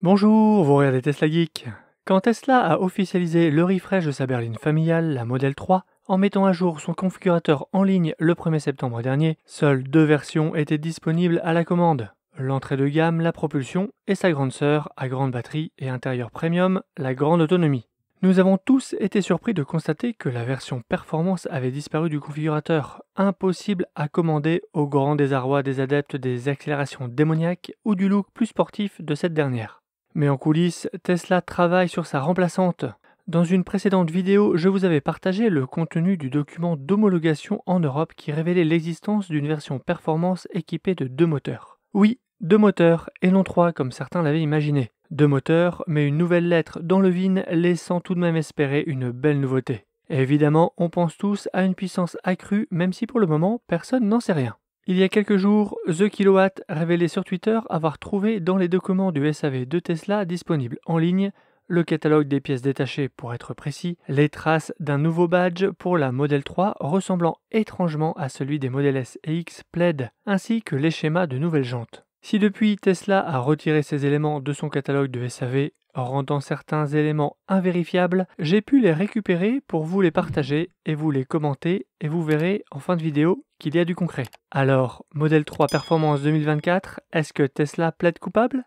Bonjour, vous regardez Tesla Geek. Quand Tesla a officialisé le refresh de sa berline familiale, la Model 3, en mettant à jour son configurateur en ligne le 1er septembre dernier, seules deux versions étaient disponibles à la commande. L'entrée de gamme, la propulsion, et sa grande sœur, à grande batterie et intérieur premium, la grande autonomie. Nous avons tous été surpris de constater que la version performance avait disparu du configurateur, impossible à commander au grand désarroi des adeptes des accélérations démoniaques ou du look plus sportif de cette dernière. Mais en coulisses, Tesla travaille sur sa remplaçante. Dans une précédente vidéo, je vous avais partagé le contenu du document d'homologation en Europe qui révélait l'existence d'une version performance équipée de deux moteurs. Oui, deux moteurs, et non trois comme certains l'avaient imaginé. Deux moteurs, mais une nouvelle lettre dans le VIN laissant tout de même espérer une belle nouveauté. évidemment, on pense tous à une puissance accrue, même si pour le moment, personne n'en sait rien. Il y a quelques jours, The Kilowatt révélait sur Twitter avoir trouvé dans les documents du SAV de Tesla disponibles en ligne le catalogue des pièces détachées pour être précis, les traces d'un nouveau badge pour la Model 3 ressemblant étrangement à celui des Model S et X plaid, ainsi que les schémas de nouvelles jantes. Si depuis Tesla a retiré ces éléments de son catalogue de SAV, rendant certains éléments invérifiables, j'ai pu les récupérer pour vous les partager et vous les commenter et vous verrez en fin de vidéo qu'il y a du concret. Alors, modèle 3 performance 2024, est-ce que Tesla plaide coupable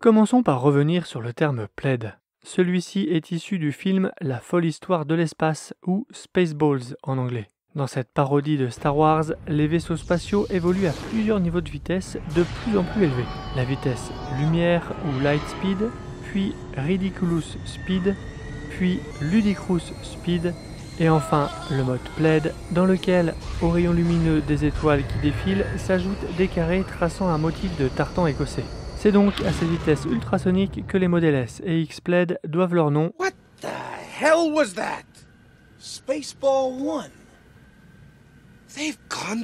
Commençons par revenir sur le terme plaide. Celui-ci est issu du film La folle histoire de l'espace ou Spaceballs en anglais. Dans cette parodie de Star Wars, les vaisseaux spatiaux évoluent à plusieurs niveaux de vitesse de plus en plus élevés. La vitesse lumière ou light speed, puis ridiculous speed, puis ludicrous speed, et enfin le mode plaid, dans lequel, aux rayons lumineux des étoiles qui défilent, s'ajoutent des carrés traçant un motif de tartan écossais. C'est donc à ces vitesses ultrasoniques que les modèles S et X-Plaid doivent leur nom. What the hell was that? Spaceball 1 They've gone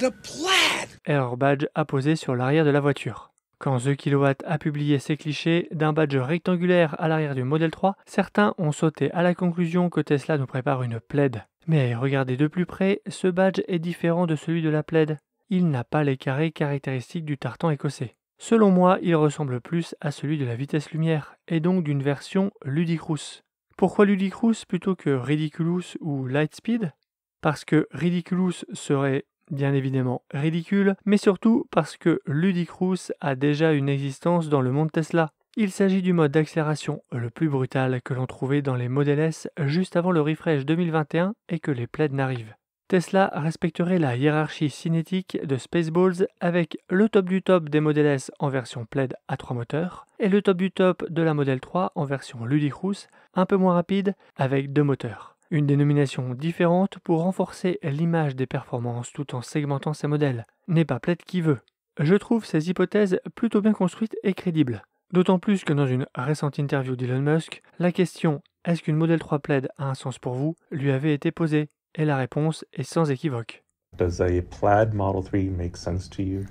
Error badge apposé sur l'arrière de la voiture. Quand The Kilowatt a publié ses clichés d'un badge rectangulaire à l'arrière du modèle 3, certains ont sauté à la conclusion que Tesla nous prépare une plaid. Mais regardez de plus près, ce badge est différent de celui de la plaid. Il n'a pas les carrés caractéristiques du tartan écossais. Selon moi, il ressemble plus à celui de la vitesse lumière, et donc d'une version Ludicrous. Pourquoi Ludicrous plutôt que Ridiculous ou Lightspeed parce que Ridiculous serait bien évidemment ridicule, mais surtout parce que Ludicrous a déjà une existence dans le monde Tesla. Il s'agit du mode d'accélération le plus brutal que l'on trouvait dans les Model S juste avant le refresh 2021 et que les plaids n'arrivent. Tesla respecterait la hiérarchie cinétique de Spaceballs avec le top du top des Model S en version plaid à 3 moteurs et le top du top de la Model 3 en version Ludicrous, un peu moins rapide, avec 2 moteurs. Une dénomination différente pour renforcer l'image des performances tout en segmentant ses modèles. N'est pas plaide qui veut. Je trouve ces hypothèses plutôt bien construites et crédibles. D'autant plus que dans une récente interview d'Elon Musk, la question Est-ce qu'une modèle 3 plaid a un sens pour vous lui avait été posée, et la réponse est sans équivoque. Does a plaid Model 3 make sense to you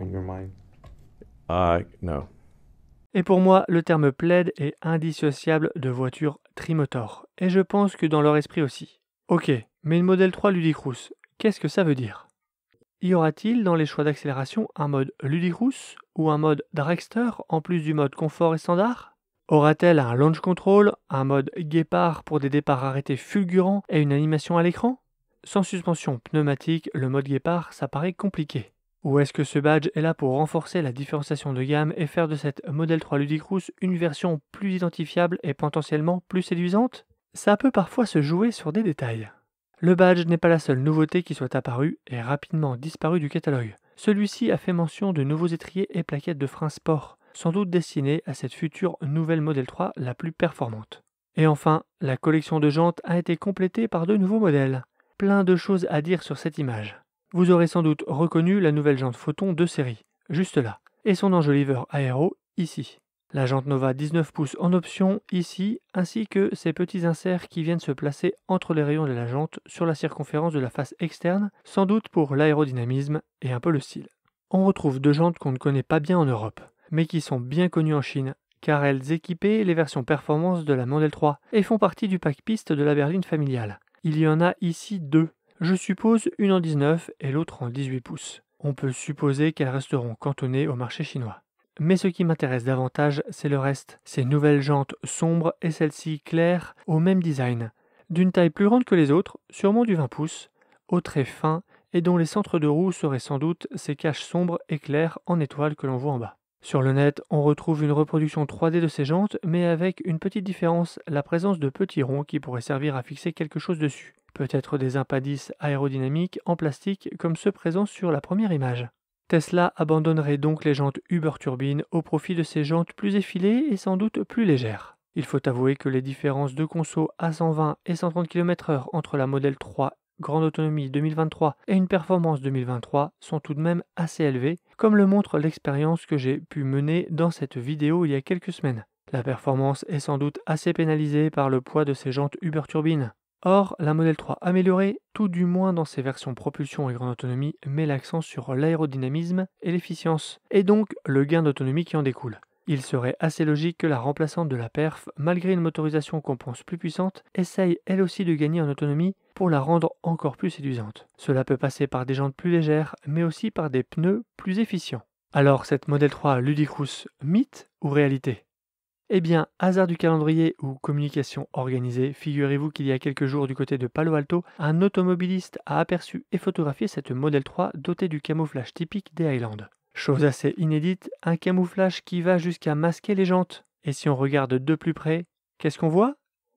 in your mind? Uh, no. Et pour moi, le terme plaid est indissociable de voiture trimotor. Et je pense que dans leur esprit aussi. Ok, mais une modèle 3 Ludicrous, qu'est-ce que ça veut dire Y aura-t-il dans les choix d'accélération un mode Ludicrous ou un mode Dragster en plus du mode confort et standard Aura-t-elle un launch control, un mode guépard pour des départs arrêtés fulgurants et une animation à l'écran Sans suspension pneumatique, le mode guépard, ça paraît compliqué. Ou est-ce que ce badge est là pour renforcer la différenciation de gamme et faire de cette Model 3 Ludicrous une version plus identifiable et potentiellement plus séduisante Ça peut parfois se jouer sur des détails. Le badge n'est pas la seule nouveauté qui soit apparue et rapidement disparue du catalogue. Celui-ci a fait mention de nouveaux étriers et plaquettes de frein sport, sans doute destinés à cette future nouvelle Model 3 la plus performante. Et enfin, la collection de jantes a été complétée par de nouveaux modèles. Plein de choses à dire sur cette image. Vous aurez sans doute reconnu la nouvelle jante photon de série, juste là, et son enjoliveur aéro, ici. La jante Nova 19 pouces en option, ici, ainsi que ces petits inserts qui viennent se placer entre les rayons de la jante sur la circonférence de la face externe, sans doute pour l'aérodynamisme et un peu le style. On retrouve deux jantes qu'on ne connaît pas bien en Europe, mais qui sont bien connues en Chine, car elles équipaient les versions performance de la Model 3 et font partie du pack piste de la berline familiale. Il y en a ici deux, je suppose une en 19 et l'autre en 18 pouces. On peut supposer qu'elles resteront cantonnées au marché chinois. Mais ce qui m'intéresse davantage, c'est le reste. Ces nouvelles jantes sombres et celles-ci claires au même design. D'une taille plus grande que les autres, sûrement du 20 pouces, au trait fin et dont les centres de roue seraient sans doute ces caches sombres et claires en étoiles que l'on voit en bas. Sur le net, on retrouve une reproduction 3D de ces jantes, mais avec une petite différence, la présence de petits ronds qui pourraient servir à fixer quelque chose dessus peut être des impadis aérodynamiques en plastique comme ceux présents sur la première image. Tesla abandonnerait donc les jantes Uber-Turbine au profit de ces jantes plus effilées et sans doute plus légères. Il faut avouer que les différences de conso à 120 et 130 km/h entre la modèle 3 Grande Autonomie 2023 et une Performance 2023 sont tout de même assez élevées, comme le montre l'expérience que j'ai pu mener dans cette vidéo il y a quelques semaines. La performance est sans doute assez pénalisée par le poids de ces jantes Uber Turbine. Or, la Model 3 améliorée, tout du moins dans ses versions propulsion et grande autonomie, met l'accent sur l'aérodynamisme et l'efficience, et donc le gain d'autonomie qui en découle. Il serait assez logique que la remplaçante de la perf, malgré une motorisation qu'on pense plus puissante, essaye elle aussi de gagner en autonomie pour la rendre encore plus séduisante. Cela peut passer par des jantes plus légères, mais aussi par des pneus plus efficients. Alors cette Model 3 Ludicrous, mythe ou réalité eh bien, hasard du calendrier ou communication organisée, figurez-vous qu'il y a quelques jours du côté de Palo Alto, un automobiliste a aperçu et photographié cette Model 3 dotée du camouflage typique des Highlands. Chose assez inédite, un camouflage qui va jusqu'à masquer les jantes. Et si on regarde de plus près, qu'est-ce qu'on voit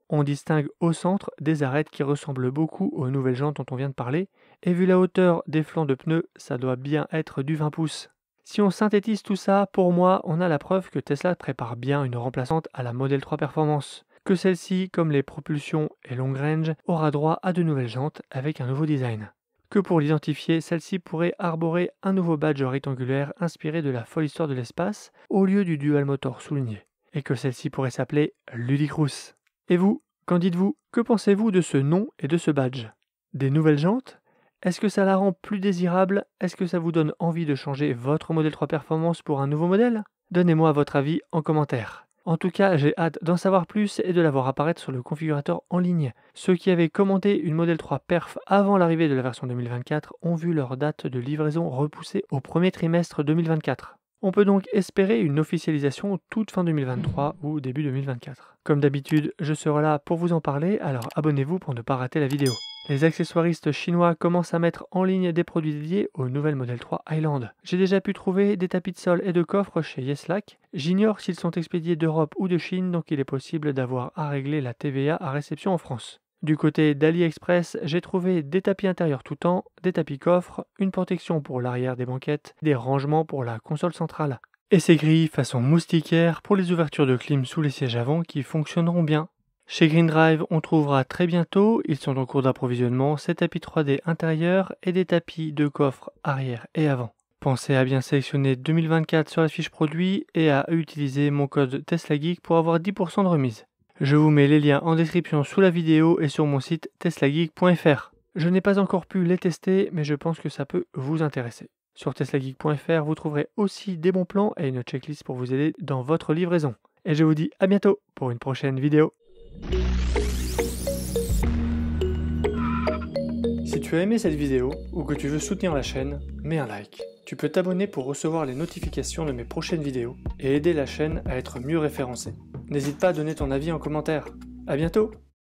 On distingue au centre des arêtes qui ressemblent beaucoup aux nouvelles jantes dont on vient de parler, et vu la hauteur des flancs de pneus, ça doit bien être du 20 pouces. Si on synthétise tout ça, pour moi, on a la preuve que Tesla prépare bien une remplaçante à la Model 3 Performance. Que celle-ci, comme les propulsions et long range, aura droit à de nouvelles jantes avec un nouveau design. Que pour l'identifier, celle-ci pourrait arborer un nouveau badge rectangulaire inspiré de la folle histoire de l'espace au lieu du dual motor souligné. Et que celle-ci pourrait s'appeler Ludicrous. Et vous, qu'en dites-vous Que pensez-vous de ce nom et de ce badge Des nouvelles jantes est-ce que ça la rend plus désirable Est-ce que ça vous donne envie de changer votre modèle 3 Performance pour un nouveau modèle Donnez-moi votre avis en commentaire. En tout cas, j'ai hâte d'en savoir plus et de la voir apparaître sur le configurateur en ligne. Ceux qui avaient commenté une Model 3 Perf avant l'arrivée de la version 2024 ont vu leur date de livraison repoussée au premier trimestre 2024. On peut donc espérer une officialisation toute fin 2023 ou début 2024. Comme d'habitude, je serai là pour vous en parler, alors abonnez-vous pour ne pas rater la vidéo. Les accessoiristes chinois commencent à mettre en ligne des produits liés au nouvel modèle 3 Highland. J'ai déjà pu trouver des tapis de sol et de coffres chez Yeslac. J'ignore s'ils sont expédiés d'Europe ou de Chine, donc il est possible d'avoir à régler la TVA à réception en France. Du côté d'AliExpress, j'ai trouvé des tapis intérieurs tout temps, des tapis coffres, une protection pour l'arrière des banquettes, des rangements pour la console centrale. Et ces grilles façon moustiquaire pour les ouvertures de clim sous les sièges avant qui fonctionneront bien. Chez Green Drive, on trouvera très bientôt, ils sont en cours d'approvisionnement, ces tapis 3D intérieurs et des tapis de coffre arrière et avant. Pensez à bien sélectionner 2024 sur la fiche produit et à utiliser mon code TeslaGeek pour avoir 10% de remise. Je vous mets les liens en description sous la vidéo et sur mon site teslageek.fr. Je n'ai pas encore pu les tester, mais je pense que ça peut vous intéresser. Sur teslageek.fr, vous trouverez aussi des bons plans et une checklist pour vous aider dans votre livraison. Et je vous dis à bientôt pour une prochaine vidéo. Si tu as aimé cette vidéo ou que tu veux soutenir la chaîne, mets un like. Tu peux t'abonner pour recevoir les notifications de mes prochaines vidéos et aider la chaîne à être mieux référencée. N'hésite pas à donner ton avis en commentaire. A bientôt